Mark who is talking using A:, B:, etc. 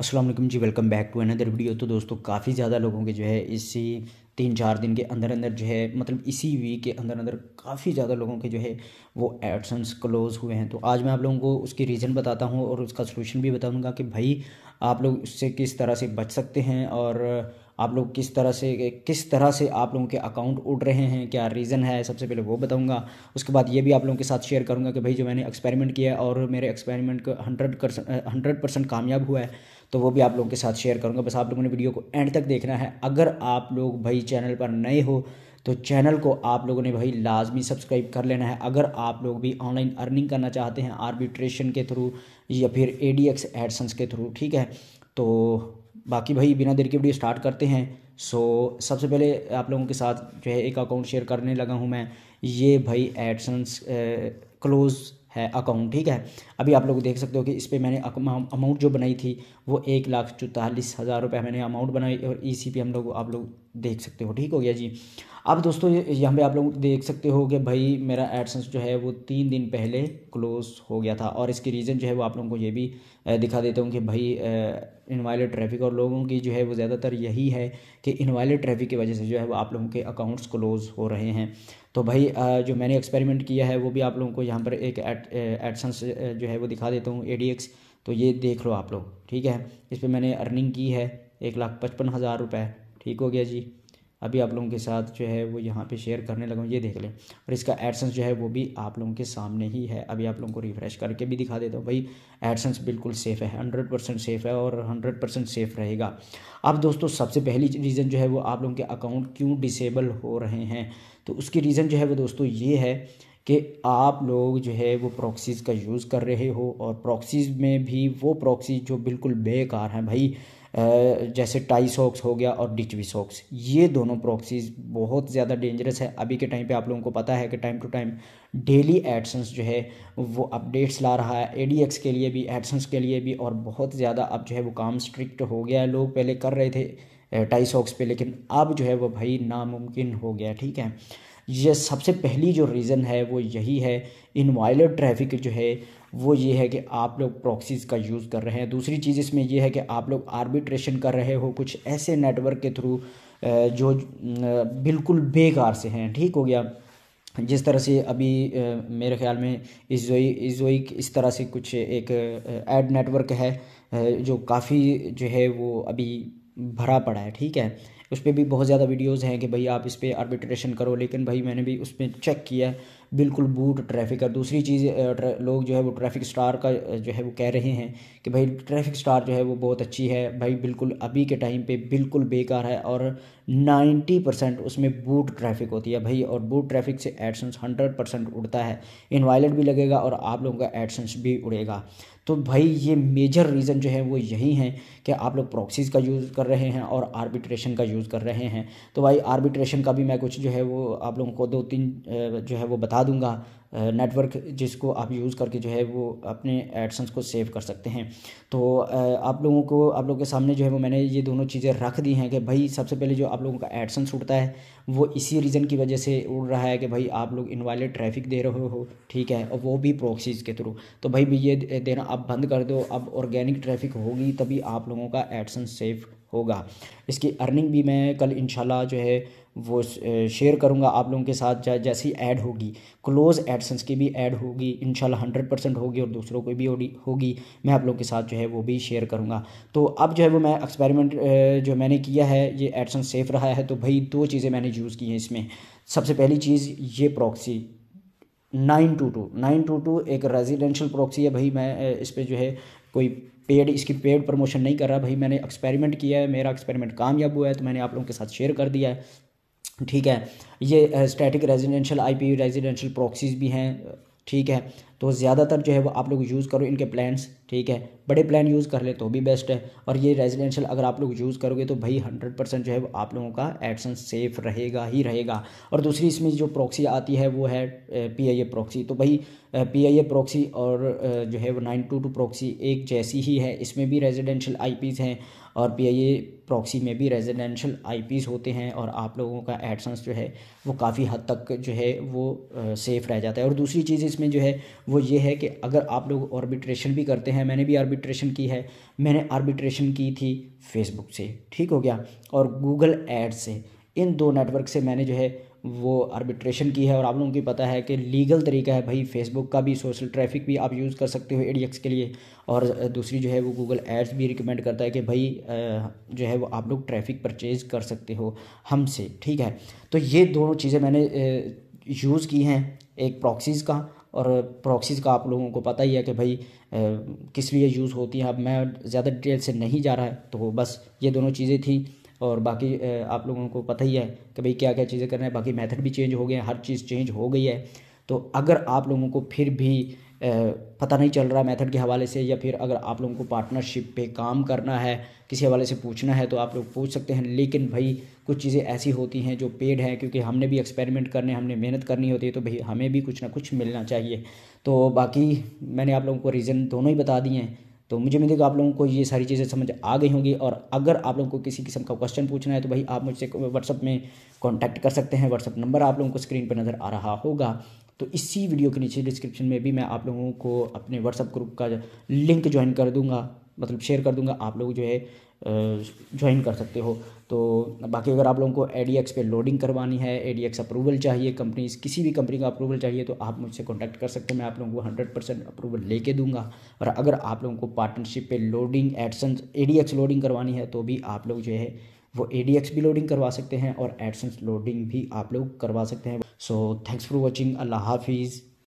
A: Aslam ji welcome back to another video तो दोस्तों काफ़ी ज़्यादा लोगों के जो है इसी तीन चार दिन के अंदर अंदर जो है मतलब इसी वीक के अंदर अंदर काफ़ी ज़्यादा लोगों के जो है वो एडसन्स क्लोज़ हुए हैं तो आज मैं आप लोगों को उसकी रीज़न बताता हूँ और उसका सोल्यूशन भी बताऊँगा कि भाई आप लोग उससे किस तरह से बच सकते हैं और आप लोग किस तरह से किस तरह से आप लोगों के अकाउंट उड़ रहे हैं क्या रीज़न है सबसे पहले वो बताऊंगा उसके बाद ये भी आप लोगों के साथ शेयर करूंगा कि भाई जो मैंने एक्सपेरिमेंट किया है और मेरे एक्सपेरिमेंट को हंड्रेड हंड्रेड परसेंट कामयाब हुआ है तो वो भी आप लोगों के साथ शेयर करूंगा बस आप लोगों ने वीडियो को एंड तक देखना है अगर आप लोग भाई चैनल पर नए हो तो चैनल को आप लोगों ने भाई लाजमी सब्सक्राइब कर लेना है अगर आप लोग भी ऑनलाइन अर्निंग करना चाहते हैं आर्बिट्रेशन के थ्रू या फिर ए डी एक्स एडसन्स के थ्रू ठीक है तो बाकी भाई बिना देर के वीडियो स्टार्ट करते हैं सो सबसे पहले आप लोगों के साथ जो है एक अकाउंट शेयर करने लगा हूँ मैं ये भाई एडसन्स क्लोज़ है अकाउंट ठीक है अभी आप लोग देख सकते हो कि इस पर मैंने अमाउंट जो बनाई थी वो एक लाख चौतालीस हज़ार रुपये मैंने अमाउंट बनाई और ई हम लोग आप लोग देख सकते हो ठीक हो गया जी अब दोस्तों यहाँ पे आप लोग देख सकते हो कि भाई मेरा एडसेंस जो है वो तीन दिन पहले क्लोज़ हो गया था और इसकी रीज़न जो है वो आप लोगों को ये भी दिखा देता हूँ कि भाई इनवायलेट ट्रैफिक और लोगों की जो है वो ज़्यादातर यही है कि इनवायलेट ट्रैफिक की वजह से जो है वो आप लोगों के अकाउंट्स क्लोज़ हो रहे हैं तो भाई जो मैंने एक्सपेरिमेंट किया है वो भी आप लोगों को यहाँ पर एक एडसेंस जो है वो दिखा देता हूँ ए तो ये देख लो आप लोग ठीक है इस पर मैंने अर्निंग की है एक लाख पचपन हज़ार रुपये ठीक हो गया जी अभी आप लोगों के साथ जो है वो यहाँ पे शेयर करने लगा ये देख लें और इसका एडसेंस जो है वो भी आप लोगों के सामने ही है अभी आप लोगों को रिफ्रेश करके भी दिखा देता हूँ भाई एडसेंस बिल्कुल सेफ़ है हंड्रेड परसेंट सेफ़ है और हंड्रेड परसेंट सेफ़ रहेगा अब दोस्तों सबसे पहली रीज़न जो है वो आप लोगों के अकाउंट क्यों डिसेबल हो रहे हैं तो उसकी रीज़न जो है वो दोस्तों ये है कि आप लोग जो है वो प्रॉक्सीज़ का यूज़ कर रहे हो और प्रॉक्सीज़ में भी वो प्रॉक्सीज़ जो बिल्कुल बेकार हैं भाई जैसे टाई सॉक्स हो गया और डिचवी सॉक्स ये दोनों प्रॉक्सीज बहुत ज़्यादा डेंजरस है अभी के टाइम पे आप लोगों को पता है कि time to time daily AdSense जो है वो अपडेट्स ला रहा है एडीएक्स के लिए भी एडसन्स के लिए भी और बहुत ज़्यादा अब जो है वो काम स्ट्रिक्ट हो गया है लोग पहले कर रहे थे टाई सॉक्स पे लेकिन अब जो है वो भाई नामुमकिन हो गया ठीक है ये सबसे पहली जो रीज़न है वो यही है इन वायलेट ट्रैफिक जो है वो ये है कि आप लोग प्रॉक्सीज का यूज़ कर रहे हैं दूसरी चीज़ इसमें यह है कि आप लोग आर्बिट्रेशन कर रहे हो कुछ ऐसे नेटवर्क के थ्रू जो बिल्कुल बेकार से हैं ठीक हो गया जिस तरह से अभी मेरे ख्याल में इजोई इजोई इस तरह से कुछ एक एड नेटवर्क है जो काफ़ी जो है वो अभी भरा पड़ा है ठीक है उस पर भी बहुत ज़्यादा वीडियोस हैं कि भाई आप इस पर आर्बिट्रेशन करो लेकिन भाई मैंने भी उस पर चेक किया बिल्कुल बूट ट्रैफिक का दूसरी चीज़ लोग जो है वो ट्रैफिक स्टार का जो है वो कह रहे हैं कि भाई ट्रैफिक स्टार जो है वो बहुत अच्छी है भाई बिल्कुल अभी के टाइम पे बिल्कुल बेकार है और 90 परसेंट उसमें बूट ट्रैफिक होती है भाई और बूट ट्रैफिक से एडसेंस 100 परसेंट उड़ता है इनवाइलेट भी लगेगा और आप लोगों का एडसेंस भी उड़ेगा तो भाई ये मेजर रीज़न जो है वो यही है कि आप लोग प्रॉक्सीज़ का यूज़ कर रहे हैं और आर्बिट्रेशन का यूज़ कर रहे हैं तो भाई आर्बिट्रेशन का भी मैं कुछ जो है वो आप लोगों को दो तीन जो है वो बता दूंगा नेटवर्क जिसको आप यूज़ करके जो है वो अपने एडसन्स को सेव कर सकते हैं तो आप लोगों को आप लोगों के सामने जो है वो मैंने ये दोनों चीज़ें रख दी हैं कि भाई सबसे पहले जो आप लोगों का एडसन्स उठता है वो इसी रीज़न की वजह से उड़ रहा है कि भाई आप लोग इनवायलेट ट्रैफिक दे रहे हो ठीक है और वो भी प्रोक्सीज़ के थ्रू तो भाई भी ये देना आप बंद कर दो अब ऑर्गेनिक ट्रैफिक होगी तभी आप लोगों का एडसन्स सेफ होगा इसकी अर्निंग भी मैं कल इनशाला जो है वो शेयर करूँगा आप लोगों के साथ जैसी ऐड होगी क्लोज़ एडसेंस की भी ऐड होगी इंशाल्लाह हंड्रेड परसेंट होगी और दूसरों को भी होगी मैं आप लोग के साथ जो है वो भी शेयर करूँगा तो अब जो है वो मैं एक्सपेरिमेंट जो मैंने किया है ये एडसेंस सेफ रहा है तो भाई दो चीज़ें मैंने यूज़ की हैं इसमें सबसे पहली चीज़ ये proxy nine two two nine two two एक रेजिडेंशियल प्रॉक्सी है भाई मैं इस पर जो है कोई पेड इसकी पेड प्रमोशन नहीं कर रहा भाई मैंने एक्सपेरिमेंट किया है मेरा एक्सपेरिमेंट कामयाब हुआ है तो मैंने आप लोगों के साथ शेयर कर दिया है ठीक है ये static residential IP residential proxies भी हैं ठीक है तो ज़्यादातर जो है वो आप लोग यूज़ करो इनके प्लान्स ठीक है बड़े प्लान यूज़ कर ले तो भी बेस्ट है और ये रेजिडेंशियल अगर आप लोग यूज़ करोगे तो भाई हंड्रेड परसेंट जो है वो आप लोगों का एडसन सेफ रहेगा ही रहेगा और दूसरी इसमें जो प्रॉक्सी आती है वो है पी आई ए प्रोक्सी तो भाई पी आई ए प्रोक्सी और जो है वो नाइन टू टू प्रोक्सी एक जैसी ही है इसमें भी रेजिडेंशियल आई पीज़ हैं और पी आई ए प्रोक्सी में भी रेजिडेंशियल आई पीज़ होते हैं और आप लोगों का एडसन्स जो है वो काफ़ी हद तक जो है वो सेफ़ रह जाता है और दूसरी चीज़ इसमें जो है वो ये है कि अगर आप लोग आर्बिट्रेशन भी करते हैं मैंने भी आर्बिट्रेशन की है मैंने आर्बिट्रेशन की थी फेसबुक से ठीक हो गया और गूगल एड से इन दो नेटवर्क से मैंने जो है वो आर्बिट्रेशन की है और आप लोगों को पता है कि लीगल तरीका है भाई फेसबुक का भी सोशल ट्रैफिक भी आप यूज़ कर सकते हो एडीएक्स के लिए और दूसरी जो है वो गूगल एड्स भी रिकमेंड करता है कि भाई जो है वो आप लोग ट्रैफिक परचेज़ कर सकते हो हमसे ठीक है तो ये दोनों चीज़ें मैंने यूज़ की हैं एक प्रॉक्सीज़ का और प्रॉक्सीज़ का आप लोगों को पता ही है कि भाई किस लिए यूज़ होती है अब मैं ज़्यादा डिटेल से नहीं जा रहा है तो बस ये दोनों चीज़ें थी और बाकी आप लोगों को पता ही है कि भाई क्या क्या चीज़ें करना है बाकी मेथड भी चेंज हो गए हैं हर चीज़ चेंज हो गई है तो अगर आप लोगों को फिर भी पता नहीं चल रहा मेथड के हवाले से या फिर अगर आप लोगों को पार्टनरशिप पे काम करना है किसी हवाले से पूछना है तो आप लोग पूछ सकते हैं लेकिन भाई कुछ चीज़ें ऐसी होती हैं जो पेड हैं क्योंकि हमने भी एक्सपेरिमेंट करने हमने मेहनत करनी होती है तो भाई हमें भी कुछ ना कुछ मिलना चाहिए तो बाकी मैंने आप लोगों को रीज़न दोनों ही बता दिए हैं तो मुझे मिलेगा आप लोगों को ये सारी चीज़ें समझ आ गई होंगी और अगर आप लोगों को किसी किस्म का क्वेश्चन पूछना है तो भाई आप मुझसे व्हाट्सअप में कॉन्टैक्ट कर सकते हैं व्हाट्सअप नंबर आप लोगों को स्क्रीन पर नज़र आ रहा होगा तो इसी वीडियो के नीचे डिस्क्रिप्शन में भी मैं आप लोगों को अपने व्हाट्सअप ग्रुप का लिंक ज्वाइन कर दूंगा मतलब शेयर कर दूंगा आप लोग जो है ज्वाइन कर सकते हो तो बाकी अगर आप लोगों को ए डी एक्स पे लोडिंग करवानी है ए डी एक्स अप्रूवल चाहिए कंपनी किसी भी कंपनी का अप्रूवल चाहिए तो आप मुझसे कॉन्टैक्ट कर सकते हैं मैं आप लोगों को हंड्रेड परसेंट अप्रूवल लेके दूंगा और अगर आप लोगों को पार्टनरशिप पे loading AdSense A D X loading करवानी है तो भी आप लोग जो है वो ए डी एक्स भी लोडिंग करवा सकते हैं और एडसन्स लोडिंग भी आप लोग करवा सकते हैं सो थैंक्स फॉर वॉचिंग अल्लाह हाफिज़